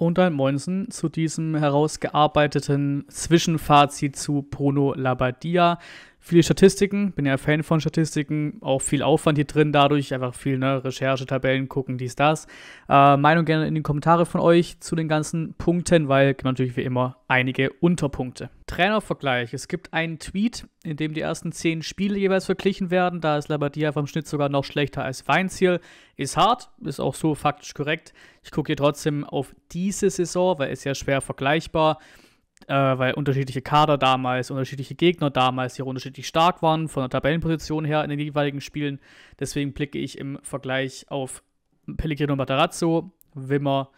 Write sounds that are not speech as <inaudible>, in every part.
und ein Moinsen zu diesem herausgearbeiteten Zwischenfazit zu Bruno Labadia. Viele Statistiken, bin ja Fan von Statistiken, auch viel Aufwand hier drin dadurch, einfach viel ne, Recherche, Tabellen gucken, dies, das. Äh, Meinung gerne in die Kommentare von euch zu den ganzen Punkten, weil gibt natürlich wie immer einige Unterpunkte. Trainervergleich. Es gibt einen Tweet, in dem die ersten zehn Spiele jeweils verglichen werden. Da ist Labadia vom Schnitt sogar noch schlechter als Weinziel. Ist hart, ist auch so faktisch korrekt. Ich gucke hier trotzdem auf diese Saison, weil es ja schwer vergleichbar äh, weil unterschiedliche Kader damals, unterschiedliche Gegner damals, hier unterschiedlich stark waren, von der Tabellenposition her in den jeweiligen Spielen. Deswegen blicke ich im Vergleich auf Pellegrino Matarazzo, Wimmer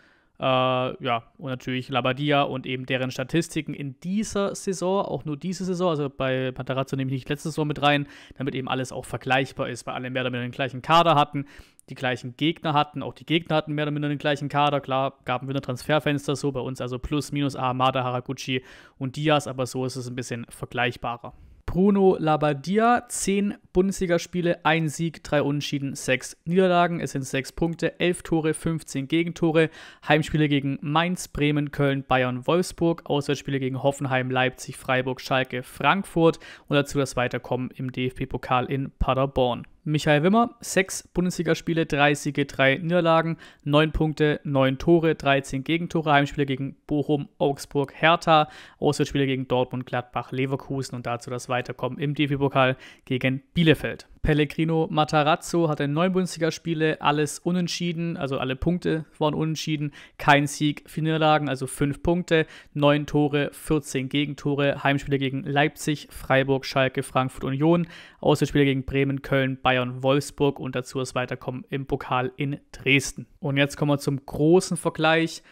äh, ja, und natürlich Labadia und eben deren Statistiken in dieser Saison, auch nur diese Saison, also bei Pantarazzo nehme ich nicht letzte Saison mit rein, damit eben alles auch vergleichbar ist, weil alle mehr oder weniger den gleichen Kader hatten, die gleichen Gegner hatten, auch die Gegner hatten mehr oder weniger den gleichen Kader, klar, gaben wir ein Transferfenster so, bei uns also plus, minus Ahamada, Haraguchi und Diaz, aber so ist es ein bisschen vergleichbarer. Bruno Labadia, 10 Bundesligaspiele, 1 Sieg, 3 Unentschieden, 6 Niederlagen. Es sind 6 Punkte, 11 Tore, 15 Gegentore. Heimspiele gegen Mainz, Bremen, Köln, Bayern, Wolfsburg. Auswärtsspiele gegen Hoffenheim, Leipzig, Freiburg, Schalke, Frankfurt. Und dazu das Weiterkommen im DFB-Pokal in Paderborn. Michael Wimmer, 6 Bundesligaspiele, 3 Siege, 3 Niederlagen, 9 Punkte, 9 Tore, 13 Gegentore, Heimspiele gegen Bochum, Augsburg, Hertha, Auswärtsspiele gegen Dortmund, Gladbach, Leverkusen und dazu das Weiterkommen im DFB-Pokal gegen Bielefeld. Pellegrino Matarazzo hatte neun Bundesligaspiele, alles unentschieden, also alle Punkte waren unentschieden, kein Sieg, vier Niederlagen, also fünf Punkte, neun Tore, 14 Gegentore, Heimspiele gegen Leipzig, Freiburg, Schalke, Frankfurt, Union, Auswärtsspiele gegen Bremen, Köln, Bayern, Wolfsburg und dazu das Weiterkommen im Pokal in Dresden. Und jetzt kommen wir zum großen Vergleich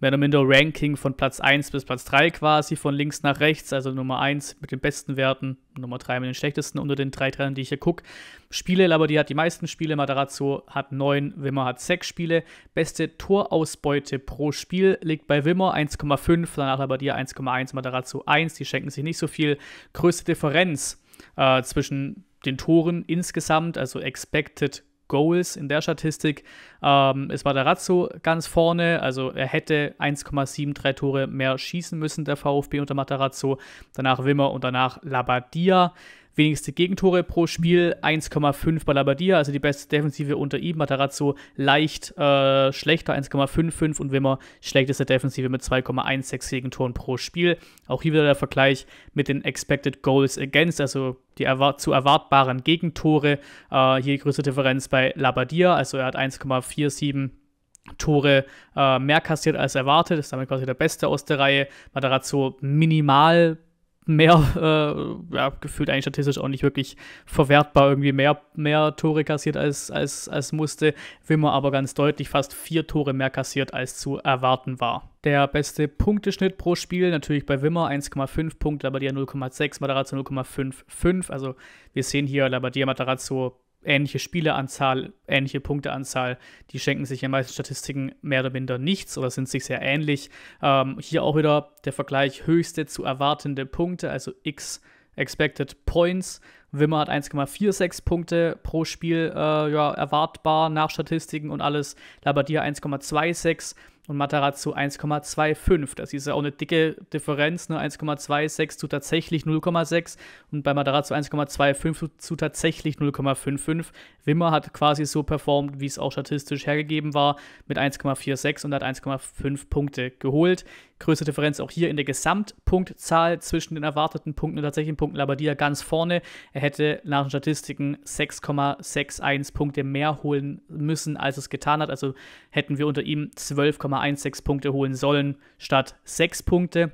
mehr oder minder Ranking von Platz 1 bis Platz 3 quasi, von links nach rechts. Also Nummer 1 mit den besten Werten, Nummer 3 mit den schlechtesten unter den drei Trainern, die ich hier gucke. Spiele, aber die hat die meisten Spiele. Matarazzo hat 9, Wimmer hat 6 Spiele. Beste Torausbeute pro Spiel liegt bei Wimmer 1,5, danach aber dir 1,1, Matarazzo 1. Die schenken sich nicht so viel. Größte Differenz äh, zwischen den Toren insgesamt, also Expected Goals in der Statistik ähm, der Razzo ganz vorne. Also er hätte 1,73 Tore mehr schießen müssen, der VfB unter Matarazzo. Danach Wimmer und danach Labadia wenigste Gegentore pro Spiel, 1,5 bei Labadia, also die beste Defensive unter ihm, Matarazzo leicht äh, schlechter, 1,55 und Wimmer schlechteste Defensive mit 2,16 Gegentoren pro Spiel. Auch hier wieder der Vergleich mit den Expected Goals Against, also die erwart zu erwartbaren Gegentore. Äh, hier die größte Differenz bei Labadia, also er hat 1,47 Tore äh, mehr kassiert als erwartet, ist damit quasi der Beste aus der Reihe. Matarazzo minimal mehr, äh, ja, gefühlt eigentlich statistisch auch nicht wirklich verwertbar, irgendwie mehr, mehr Tore kassiert als, als, als musste. Wimmer aber ganz deutlich fast vier Tore mehr kassiert, als zu erwarten war. Der beste Punkteschnitt pro Spiel, natürlich bei Wimmer 1,5 Punkte, Labadia 0,6, Matarazzo 0,55. Also wir sehen hier Labadia Matarazzo ähnliche Spieleanzahl, ähnliche Punkteanzahl, die schenken sich in meisten Statistiken mehr oder minder nichts oder sind sich sehr ähnlich. Ähm, hier auch wieder der Vergleich höchste zu erwartende Punkte, also x Expected Points Wimmer hat 1,46 Punkte pro Spiel äh, ja, erwartbar nach Statistiken und alles. Labadia 1,26 und Matarazzo 1,25. Das ist ja auch eine dicke Differenz, ne? 1,26 zu tatsächlich 0,6 und bei Matarazzo 1,25 zu tatsächlich 0,55. Wimmer hat quasi so performt, wie es auch statistisch hergegeben war, mit 1,46 und hat 1,5 Punkte geholt. Größte Differenz auch hier in der Gesamtpunktzahl zwischen den erwarteten Punkten und tatsächlichen Punkten Labadia ganz vorne. Er hätte nach den Statistiken 6,61 Punkte mehr holen müssen, als es getan hat. Also hätten wir unter ihm 12,16 Punkte holen sollen statt 6 Punkte.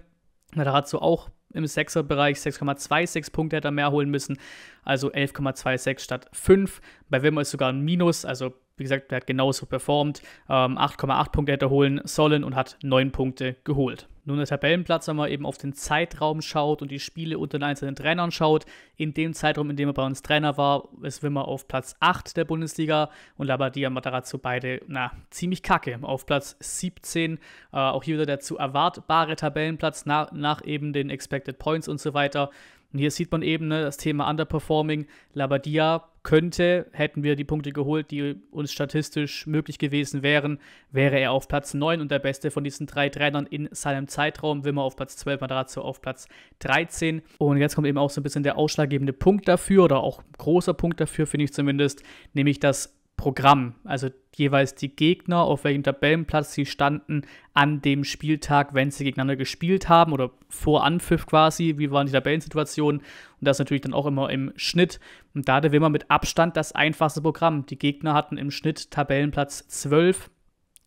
Matarazzo auch im 6er-Bereich 6,26 Punkte hätte er mehr holen müssen, also 11,26 statt 5. Bei Wimmer ist sogar ein Minus, also wie gesagt, er hat genauso performt. 8,8 ähm, Punkte hätte er holen sollen und hat 9 Punkte geholt. Nur der Tabellenplatz, wenn man eben auf den Zeitraum schaut und die Spiele unter den einzelnen Trainern schaut, in dem Zeitraum, in dem er bei uns Trainer war, ist Wimmer auf Platz 8 der Bundesliga und Labadia und Matarazzo beide, na, ziemlich kacke, auf Platz 17. Äh, auch hier wieder der zu erwartbare Tabellenplatz nach, nach eben den Expected Points und so weiter. Und hier sieht man eben ne, das Thema Underperforming. Labadia könnte, hätten wir die Punkte geholt, die uns statistisch möglich gewesen wären, wäre er auf Platz 9 und der beste von diesen drei Trainern in seinem Zeitraum. Wimmer auf Platz 12, Madrazzo auf Platz 13. Und jetzt kommt eben auch so ein bisschen der ausschlaggebende Punkt dafür oder auch großer Punkt dafür, finde ich zumindest, nämlich dass Programm, also jeweils die Gegner, auf welchem Tabellenplatz sie standen an dem Spieltag, wenn sie gegeneinander gespielt haben oder vor Anpfiff quasi, wie waren die Tabellensituationen und das natürlich dann auch immer im Schnitt. Und da hatte Wimmer mit Abstand das einfachste Programm. Die Gegner hatten im Schnitt Tabellenplatz 12,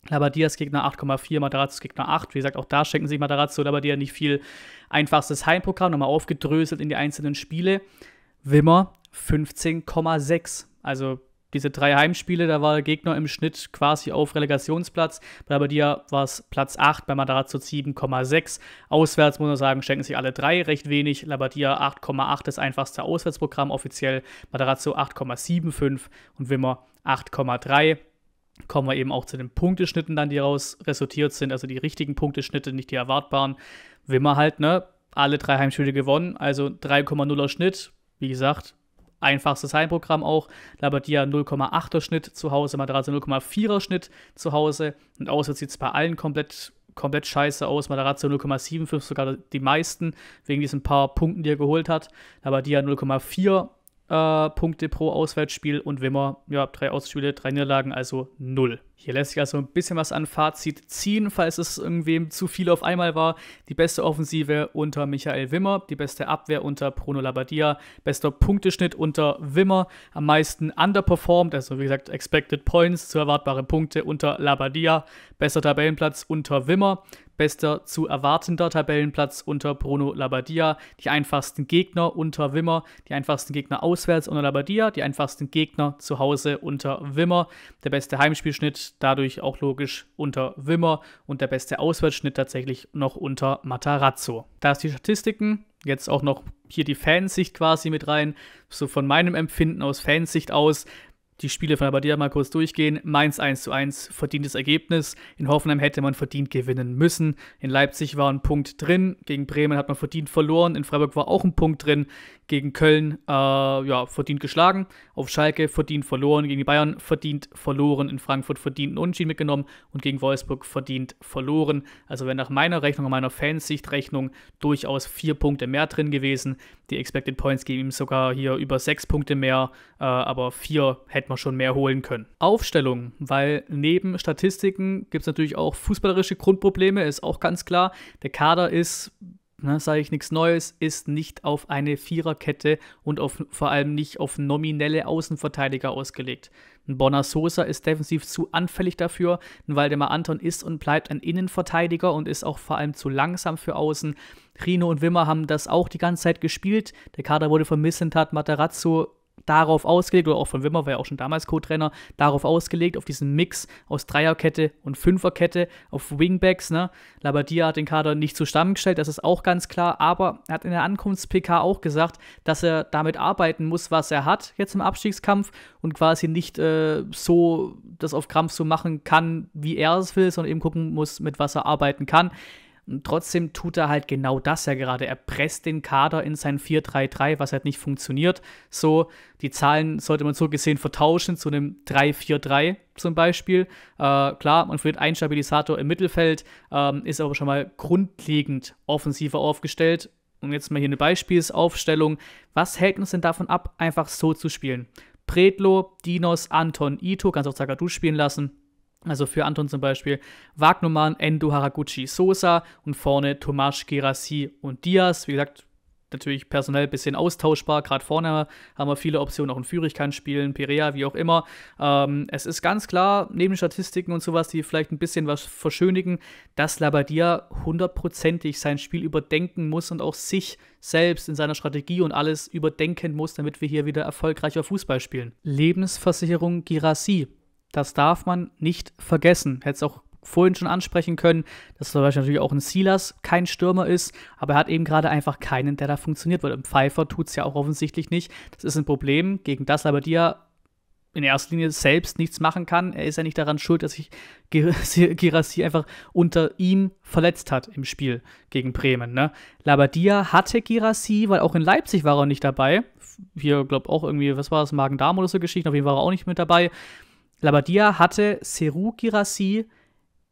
Labadias Gegner 8,4, Matarazzo Gegner 8. Wie gesagt, auch da schenken sich Matarazzo und Labadia nicht viel. Einfachstes Heimprogramm, nochmal aufgedröselt in die einzelnen Spiele. Wimmer 15,6. Also diese drei Heimspiele, da war der Gegner im Schnitt quasi auf Relegationsplatz. Bei Labadia war es Platz 8, bei Matarazzo 7,6. Auswärts muss man sagen, schenken sich alle drei recht wenig. Labadia 8,8, das einfachste Auswärtsprogramm offiziell. Matarazzo 8,75 und Wimmer 8,3 kommen wir eben auch zu den Punkteschnitten dann, die raus resultiert sind, also die richtigen Punkteschnitte, nicht die erwartbaren. Wimmer halt, ne? Alle drei Heimspiele gewonnen, also 3,0er Schnitt. Wie gesagt, einfachstes Heimprogramm auch. Labadia 0,8er Schnitt zu Hause, Materazzo 0,4er Schnitt zu Hause. Und auswärts sieht es bei allen komplett, komplett scheiße aus. Materazzo 0,75, sogar die meisten, wegen diesen paar Punkten, die er geholt hat. Labadia 0,4 äh, Punkte pro Auswärtsspiel und Wimmer, ja, drei Ausspiele, drei Niederlagen, also null. Hier lässt sich also ein bisschen was an Fazit ziehen, falls es irgendwem zu viel auf einmal war. Die beste Offensive unter Michael Wimmer, die beste Abwehr unter Bruno Labbadia, bester Punkteschnitt unter Wimmer, am meisten underperformed, also wie gesagt Expected Points zu erwartbare Punkte unter Labbadia, bester Tabellenplatz unter Wimmer, Bester zu erwartender Tabellenplatz unter Bruno Labadia, die einfachsten Gegner unter Wimmer, die einfachsten Gegner auswärts unter Labadia, die einfachsten Gegner zu Hause unter Wimmer, der beste Heimspielschnitt dadurch auch logisch unter Wimmer und der beste Auswärtsschnitt tatsächlich noch unter Matarazzo. Da ist die Statistiken, jetzt auch noch hier die Fansicht quasi mit rein. So von meinem Empfinden aus Fansicht aus die Spiele von Abadea mal kurz durchgehen. Mainz 1 zu 1, verdientes Ergebnis. In Hoffenheim hätte man verdient gewinnen müssen. In Leipzig war ein Punkt drin. Gegen Bremen hat man verdient verloren. In Freiburg war auch ein Punkt drin gegen Köln äh, ja, verdient geschlagen, auf Schalke verdient verloren, gegen die Bayern verdient verloren, in Frankfurt verdient einen Unentschieden mitgenommen und gegen Wolfsburg verdient verloren. Also wäre nach meiner Rechnung, meiner Fansichtrechnung durchaus vier Punkte mehr drin gewesen. Die Expected Points geben ihm sogar hier über sechs Punkte mehr, äh, aber vier hätten wir schon mehr holen können. Aufstellung, weil neben Statistiken gibt es natürlich auch fußballerische Grundprobleme, ist auch ganz klar. Der Kader ist ne, sage ich nichts Neues, ist nicht auf eine Viererkette und auf, vor allem nicht auf nominelle Außenverteidiger ausgelegt. Ein Bonner Sosa ist defensiv zu anfällig dafür, ein Waldemar Anton ist und bleibt ein Innenverteidiger und ist auch vor allem zu langsam für Außen. Rino und Wimmer haben das auch die ganze Zeit gespielt. Der Kader wurde von Missentat Materazzo darauf ausgelegt, oder auch von Wimmer war ja auch schon damals Co-Trainer, darauf ausgelegt, auf diesen Mix aus Dreierkette und Fünferkette, auf Wingbacks. Ne? Labadia hat den Kader nicht zusammengestellt, das ist auch ganz klar, aber er hat in der Ankunfts-PK auch gesagt, dass er damit arbeiten muss, was er hat jetzt im Abstiegskampf und quasi nicht äh, so das auf Krampf so machen kann, wie er es will, sondern eben gucken muss, mit was er arbeiten kann. Und trotzdem tut er halt genau das ja gerade. Er presst den Kader in sein 4-3-3, was halt nicht funktioniert. So, die Zahlen sollte man so gesehen vertauschen zu einem 3-4-3 zum Beispiel. Äh, klar, man führt einen Stabilisator im Mittelfeld, ähm, ist aber schon mal grundlegend offensiver aufgestellt. Und jetzt mal hier eine Beispielsaufstellung. Was hält uns denn davon ab, einfach so zu spielen? Predlo, Dinos, Anton, Ito, kannst auch Zagadou spielen lassen also für Anton zum Beispiel Wagnumann, Endo, Haraguchi, Sosa und vorne Tomasz Gerassi und Diaz. Wie gesagt, natürlich personell ein bisschen austauschbar. Gerade vorne haben wir viele Optionen, auch in Fürich kann spielen, Perea, wie auch immer. Ähm, es ist ganz klar, neben Statistiken und sowas, die vielleicht ein bisschen was verschönigen, dass Labadia hundertprozentig sein Spiel überdenken muss und auch sich selbst in seiner Strategie und alles überdenken muss, damit wir hier wieder erfolgreicher Fußball spielen. Lebensversicherung Girassi das darf man nicht vergessen. Hätte es auch vorhin schon ansprechen können, dass zum Beispiel natürlich auch ein Silas kein Stürmer ist, aber er hat eben gerade einfach keinen, der da funktioniert, weil im Pfeiffer tut es ja auch offensichtlich nicht. Das ist ein Problem, gegen das aber Labadia in erster Linie selbst nichts machen kann. Er ist ja nicht daran schuld, dass sich <laughs> Girassi einfach unter ihm verletzt hat im Spiel gegen Bremen. Ne? Labadia hatte Girassi, weil auch in Leipzig war er nicht dabei. Hier, glaube auch irgendwie, was war das, Magen-Darm oder so Geschichten, auf jeden Fall war er auch nicht mit dabei. Labadia hatte Seru Girassi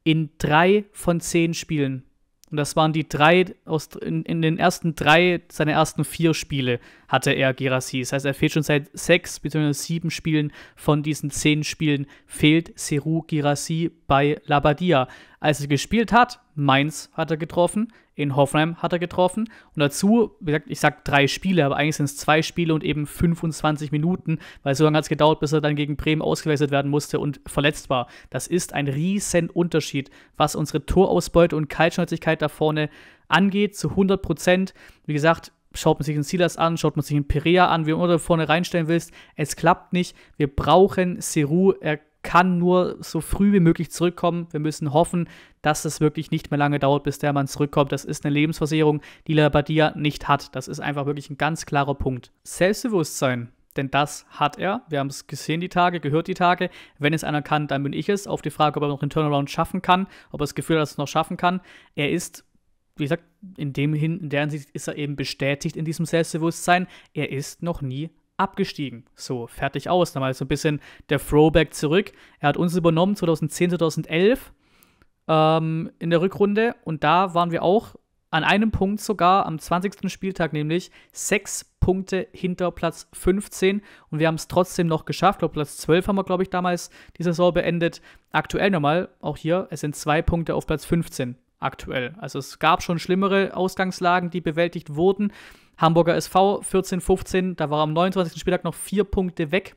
in drei von zehn Spielen. Und das waren die drei, aus, in, in den ersten drei, seine ersten vier Spiele hatte er Girassi. Das heißt, er fehlt schon seit sechs bzw. sieben Spielen von diesen zehn Spielen, fehlt Seru Girassi bei Labadia als er gespielt hat, Mainz hat er getroffen, in Hoffenheim hat er getroffen und dazu, wie gesagt, ich sag drei Spiele, aber eigentlich sind es zwei Spiele und eben 25 Minuten, weil so lange hat es gedauert, bis er dann gegen Bremen ausgewechselt werden musste und verletzt war. Das ist ein riesen Unterschied, was unsere Torausbeute und Kaltschnäuzigkeit da vorne angeht, zu 100 Prozent. Wie gesagt, schaut man sich den Silas an, schaut man sich den Perea an, wie immer du da vorne reinstellen willst. Es klappt nicht. Wir brauchen Seru. Er kann nur so früh wie möglich zurückkommen. Wir müssen hoffen, dass es wirklich nicht mehr lange dauert, bis der Mann zurückkommt. Das ist eine Lebensversicherung, die Labadia nicht hat. Das ist einfach wirklich ein ganz klarer Punkt. Selbstbewusstsein denn das hat er. Wir haben es gesehen die Tage, gehört die Tage. Wenn es einer kann, dann bin ich es. Auf die Frage, ob er noch den Turnaround schaffen kann, ob er das Gefühl hat, dass er es noch schaffen kann. Er ist, wie gesagt, in dem hin, in der Hinsicht ist er eben bestätigt in diesem Selbstbewusstsein. Er ist noch nie abgestiegen. So, fertig aus. Dann war so ein bisschen der Throwback zurück. Er hat uns übernommen 2010, 2011 ähm, in der Rückrunde und da waren wir auch an einem Punkt sogar, am 20. Spieltag nämlich, sechs Punkte hinter Platz 15 und wir haben es trotzdem noch geschafft. Ich glaube, Platz 12 haben wir, glaube ich, damals die Saison beendet. Aktuell nochmal, auch hier, es sind zwei Punkte auf Platz 15 aktuell. Also es gab schon schlimmere Ausgangslagen, die bewältigt wurden. Hamburger SV 14-15, da war am 29. Spieltag noch vier Punkte weg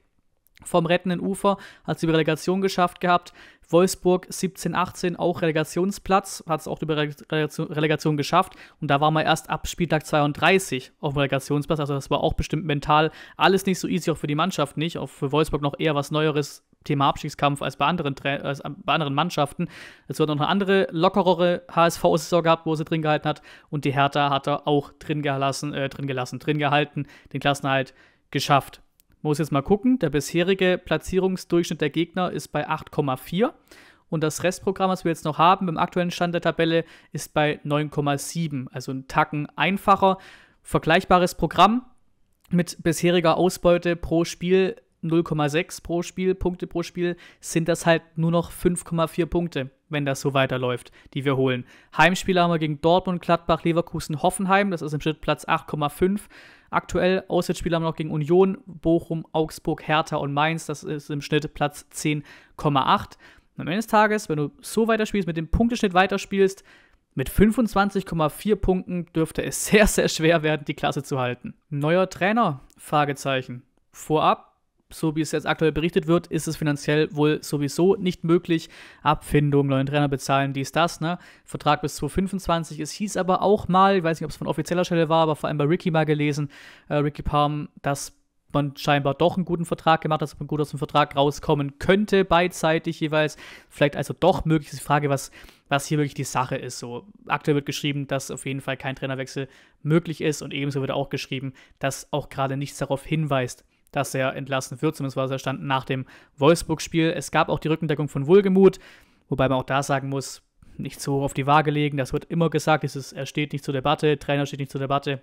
vom rettenden Ufer, hat es über Relegation geschafft gehabt. Wolfsburg 17-18 auch Relegationsplatz, hat es auch über Relegation, Relegation, geschafft. Und da war man erst ab Spieltag 32 auf dem Relegationsplatz. Also das war auch bestimmt mental alles nicht so easy, auch für die Mannschaft nicht. Auch für Wolfsburg noch eher was Neueres, Thema Abstiegskampf als bei anderen, Tra als bei anderen Mannschaften. Es wird noch eine andere lockerere HSV-Saison gehabt, wo sie drin gehalten hat. Und die Hertha hat er auch drin gelassen, äh, drin gelassen, drin gehalten, den Klassenhalt geschafft. muss jetzt mal gucken, der bisherige Platzierungsdurchschnitt der Gegner ist bei 8,4 und das Restprogramm, was wir jetzt noch haben, beim aktuellen Stand der Tabelle, ist bei 9,7, also ein Tacken einfacher. Vergleichbares Programm mit bisheriger Ausbeute pro Spiel 0,6 pro Spiel, Punkte pro Spiel, sind das halt nur noch 5,4 Punkte, wenn das so weiterläuft, die wir holen. Heimspiele haben wir gegen Dortmund, Gladbach, Leverkusen, Hoffenheim, das ist im Schnitt Platz 8,5 aktuell. Auswärtsspiele haben wir noch gegen Union, Bochum, Augsburg, Hertha und Mainz, das ist im Schnitt Platz 10,8. Am Ende des Tages, wenn du so weiterspielst, mit dem Punkteschnitt weiterspielst, mit 25,4 Punkten dürfte es <laughs> sehr, sehr schwer werden, die Klasse zu halten. Neuer Trainer? Fragezeichen. Vorab so wie es jetzt aktuell berichtet wird, ist es finanziell wohl sowieso nicht möglich. Abfindung, neuen Trainer bezahlen, dies, das, ne? Vertrag bis 2025. Es hieß aber auch mal, ich weiß nicht, ob es von offizieller Stelle war, aber vor allem bei Ricky mal gelesen, äh, Ricky Palm, dass man scheinbar doch einen guten Vertrag gemacht, hat, dass man gut aus dem Vertrag rauskommen könnte, beidseitig jeweils. Vielleicht also doch möglich ist die Frage, was, was hier wirklich die Sache ist. So, aktuell wird geschrieben, dass auf jeden Fall kein Trainerwechsel möglich ist und ebenso wird auch geschrieben, dass auch gerade nichts darauf hinweist, dass er entlassen wird, zumindest war es erstanden nach dem Wolfsburg-Spiel. Es gab auch die Rückendeckung von Wohlgemuth, wobei man auch da sagen muss, nicht so auf die Waage legen, das wird immer gesagt, ist, er steht nicht zur Debatte, Trainer steht nicht zur Debatte,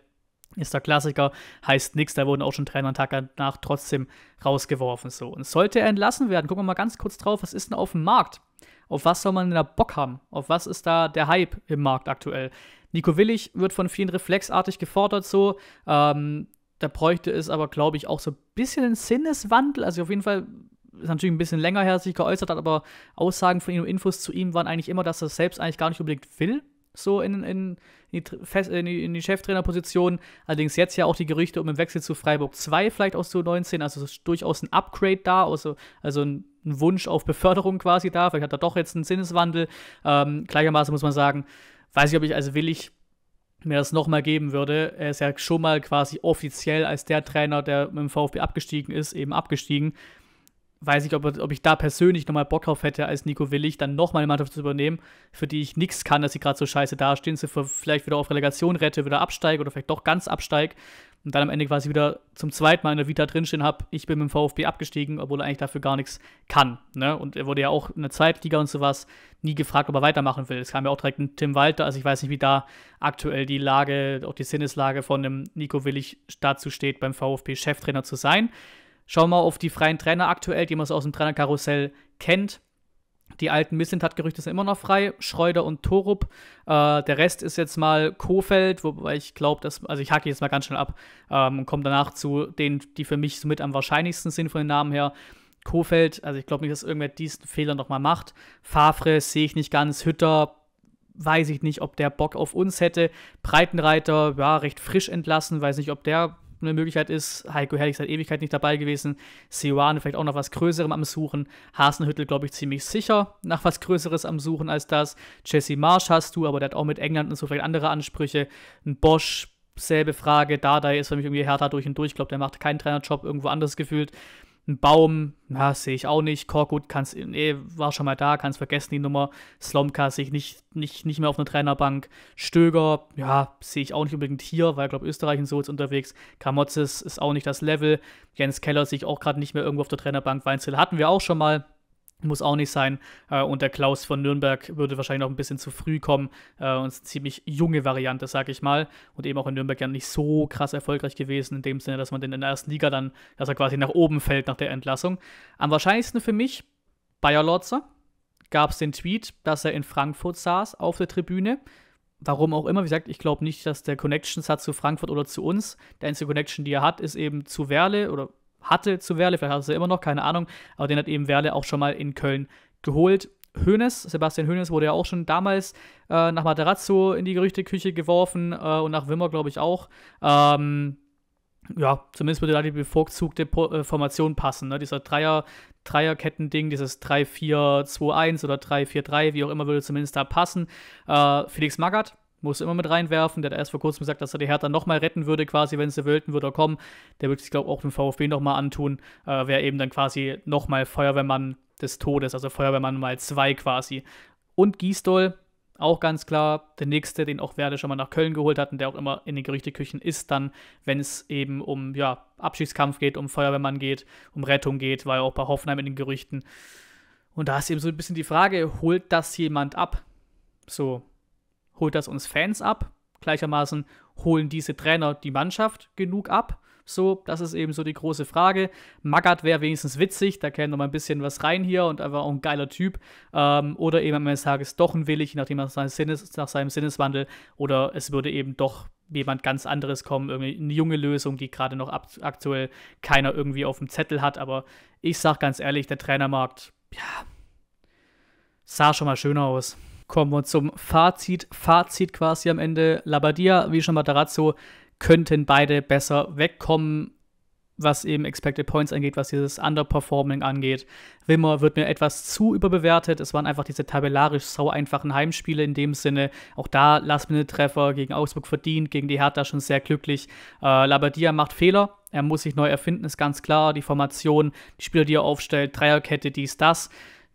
ist der Klassiker, heißt nichts, da wurden auch schon Trainer einen Tag danach trotzdem rausgeworfen. So. Und sollte er entlassen werden, gucken wir mal ganz kurz drauf, was ist denn auf dem Markt? Auf was soll man denn da Bock haben? Auf was ist da der Hype im Markt aktuell? Nico Willig wird von vielen reflexartig gefordert, so. Ähm, da bräuchte es aber, glaube ich, auch so ein bisschen einen Sinneswandel. Also auf jeden Fall ist natürlich ein bisschen länger her, sich geäußert hat, aber Aussagen von ihm und Infos zu ihm waren eigentlich immer, dass er selbst eigentlich gar nicht unbedingt will, so in, in, in, die, in, die, in die Cheftrainerposition. Allerdings jetzt ja auch die Gerüchte um den Wechsel zu Freiburg 2 vielleicht aus 2019, also ist durchaus ein Upgrade da, also, also ein, ein, Wunsch auf Beförderung quasi da. Vielleicht hat er doch jetzt einen Sinneswandel. Ähm, gleichermaßen muss man sagen, weiß ich, ob ich, also will ich mir das nochmal geben würde. Er ist ja schon mal quasi offiziell als der Trainer, der mit dem VfB abgestiegen ist, eben abgestiegen weiß ich, ob, ob ich da persönlich nochmal Bock drauf hätte, als Nico Willig dann nochmal eine Mannschaft zu übernehmen, für die ich nichts kann, dass sie gerade so scheiße dastehen, sie vielleicht wieder auf Relegation rette, wieder absteige oder vielleicht doch ganz absteige und dann am Ende quasi wieder zum zweiten Mal in der Vita drinstehen habe, ich bin mit dem VfB abgestiegen, obwohl er eigentlich dafür gar nichts kann. Ne? Und er wurde ja auch in der Zweitliga und sowas nie gefragt, ob er weitermachen will. Es kam ja auch direkt ein Tim Walter, also ich weiß nicht, wie da aktuell die Lage, auch die Sinneslage von dem Nico Willig dazu steht, beim VfB Cheftrainer zu sein. Schau mal auf die freien Trainer aktuell, die man so aus dem Trainerkarussell kennt. Die alten Missentat-Gerüchte sind immer noch frei. Schreuder und Torup. Äh, der Rest ist jetzt mal Kofeld, wobei ich glaube, dass, also ich hake jetzt mal ganz schnell ab ähm, und komme danach zu denen, die für mich somit am wahrscheinlichsten sind von den Namen her. Kofeld, also ich glaube nicht, dass irgendwer diesen Fehler nochmal macht. Favre sehe ich nicht ganz. Hütter weiß ich nicht, ob der Bock auf uns hätte. Breitenreiter, ja, recht frisch entlassen, weiß nicht, ob der eine Möglichkeit ist. Heiko Herrlich seit Ewigkeit nicht dabei gewesen. Seoane vielleicht auch nach was Größerem am Suchen. Hasenhüttel, glaube ich, ziemlich sicher nach was Größeres am Suchen als das. Jesse Marsch hast du, aber der hat auch mit England und so vielleicht andere Ansprüche. Ein Bosch, selbe Frage. Dardai ist für mich irgendwie härter durch und durch. Ich glaube, der macht keinen Trainerjob irgendwo anders gefühlt. Ein Baum, ja, sehe ich auch nicht. Korkut kann's, nee, war schon mal da, kannst vergessen die Nummer. Slomka sehe ich nicht, nicht, nicht mehr auf einer Trainerbank. Stöger, ja, sehe ich auch nicht unbedingt hier, weil ich glaube, Österreich und so ist unterwegs. Kamotzes ist auch nicht das Level. Jens Keller sehe ich auch gerade nicht mehr irgendwo auf der Trainerbank. Weinzel hatten wir auch schon mal. Muss auch nicht sein. Äh, und der Klaus von Nürnberg würde wahrscheinlich noch ein bisschen zu früh kommen. Äh, und es ist eine ziemlich junge Variante, sage ich mal. Und eben auch in Nürnberg ja nicht so krass erfolgreich gewesen, in dem Sinne, dass man den in der ersten Liga dann, dass er quasi nach oben fällt nach der Entlassung. Am wahrscheinlichsten für mich Bayer Lorzer. Gab es den Tweet, dass er in Frankfurt saß auf der Tribüne. Warum auch immer, wie gesagt, ich glaube nicht, dass der Connections hat zu Frankfurt oder zu uns. Der einzige Connection, die er hat, ist eben zu Werle oder hatte zu Werle, vielleicht hat er ja immer noch, keine Ahnung, aber den hat eben Werle auch schon mal in Köln geholt. Hoeneß, Sebastian Hoeneß wurde ja auch schon damals äh, nach Materazzo in die Gerüchteküche geworfen äh, und nach Wimmer, glaube ich, auch. Ähm, ja, zumindest würde da die bevorzugte po äh, Formation passen. Ne? Dieser Dreier, Dreierketten-Ding, dieses 3-4-2-1 oder 3-4-3, wie auch immer, würde zumindest da passen. Äh, Felix Magath muss immer mit reinwerfen. Der hat erst vor kurzem gesagt, dass er die Hertha nochmal retten würde, quasi, wenn sie wollten, würde er kommen. Der würde sich, glaube ich, auch dem VfB nochmal antun. Äh, Wäre eben dann quasi nochmal Feuerwehrmann des Todes, also Feuerwehrmann mal zwei quasi. Und Giesdoll, auch ganz klar, der nächste, den auch Werde schon mal nach Köln geholt hat und der auch immer in den Gerüchteküchen ist, dann, wenn es eben um ja, Abschiedskampf geht, um Feuerwehrmann geht, um Rettung geht, war ja auch bei Hoffenheim in den Gerüchten. Und da ist eben so ein bisschen die Frage, holt das jemand ab? So, holt das uns Fans ab. Gleichermaßen holen diese Trainer die Mannschaft genug ab. So, das ist eben so die große Frage. Magath wäre wenigstens witzig, da käme noch mal ein bisschen was rein hier und einfach auch ein geiler Typ. Ähm, oder eben am Ende des Tages doch ein Willig, nachdem er seinen Sinnes, nach seinem Sinneswandel oder es würde eben doch jemand ganz anderes kommen, irgendwie eine junge Lösung, die gerade noch ab, aktuell keiner irgendwie auf dem Zettel hat. Aber ich sag ganz ehrlich, der Trainermarkt, ja, sah schon mal schöner aus kommen wir zum Fazit. Fazit quasi am Ende. Labadia wie schon Matarazzo könnten beide besser wegkommen, was eben Expected Points angeht, was dieses Underperforming angeht. Wimmer wird mir etwas zu überbewertet. Es waren einfach diese tabellarisch sau einfachen Heimspiele in dem Sinne. Auch da Last-Minute-Treffer gegen Augsburg verdient, gegen die Hertha schon sehr glücklich. Äh, Labadia macht Fehler. Er muss sich neu erfinden, ist ganz klar. Die Formation, die Spieler, die er aufstellt, Dreierkette, dies, das.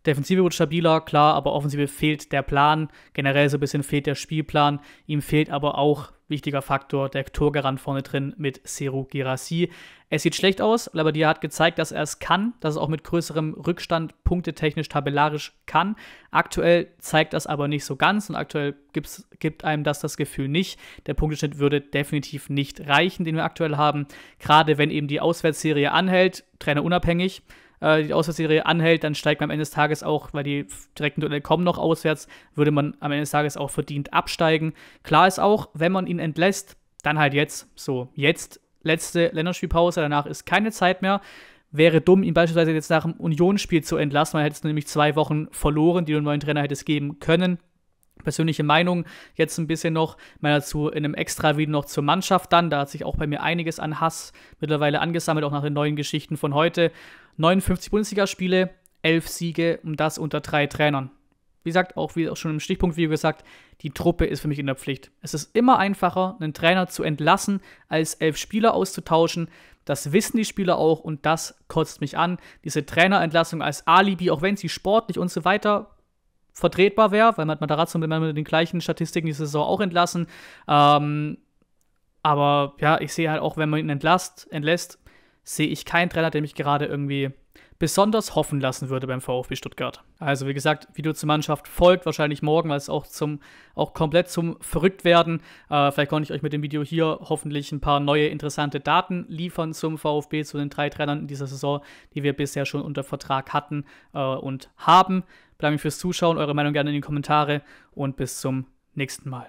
Defensive wird stabiler, klar, aber Offensive fehlt der Plan. Generell so ein bisschen fehlt der Spielplan. Ihm fehlt aber auch, wichtiger Faktor, der Torgarant vorne drin mit Seru Girassi. Es sieht schlecht aus, Labadia hat gezeigt, dass er es kann, dass es auch mit größerem Rückstand punktetechnisch tabellarisch kann. Aktuell zeigt das aber nicht so ganz und aktuell gibt's, gibt einem das das Gefühl nicht. Der Punkteschnitt würde definitiv nicht reichen, den wir aktuell haben. Gerade wenn eben die Auswärtsserie anhält, Trainer unabhängig äh, die Auswärtsserie anhält, dann steigt man am Ende des Tages auch, weil die direkten Duelle kommen noch auswärts, würde man am Ende des Tages auch verdient absteigen. Klar ist auch, wenn man ihn entlässt, dann halt jetzt. So, jetzt letzte Länderspielpause, danach ist keine Zeit mehr. Wäre dumm, ihn beispielsweise jetzt nach dem Unionsspiel zu entlassen, weil hättest du nämlich zwei Wochen verloren, die du einen neuen Trainer hättest geben können persönliche Meinung jetzt ein bisschen noch, mal dazu in einem extra Video noch zur Mannschaft dann. Da hat sich auch bei mir einiges an Hass mittlerweile angesammelt, auch nach den neuen Geschichten von heute. 59 Bundesligaspiele, 11 Siege und das unter drei Trainern. Wie gesagt, auch wie auch schon im Stichpunktvideo gesagt, die Truppe ist für mich in der Pflicht. Es ist immer einfacher, einen Trainer zu entlassen, als elf Spieler auszutauschen. Das wissen die Spieler auch und das kotzt mich an. Diese Trainerentlassung als Alibi, auch wenn sie sportlich und so weiter vertretbar wäre, weil man hat Matarazzo mit den gleichen Statistiken die Saison auch entlassen. Ähm, aber ja, ich sehe halt auch, wenn man ihn entlasst, entlässt, sehe ich keinen Trainer, der mich gerade irgendwie besonders hoffen lassen würde beim VfB Stuttgart. Also wie gesagt, Video zur Mannschaft folgt wahrscheinlich morgen, weil es auch zum auch komplett zum Verrücktwerden. Äh, vielleicht konnte ich euch mit dem Video hier hoffentlich ein paar neue interessante Daten liefern zum VfB, zu den drei Trainern in dieser Saison, die wir bisher schon unter Vertrag hatten äh, und haben bedanke mich fürs Zuschauen, eure Meinung gerne in die Kommentare und bis zum nächsten Mal.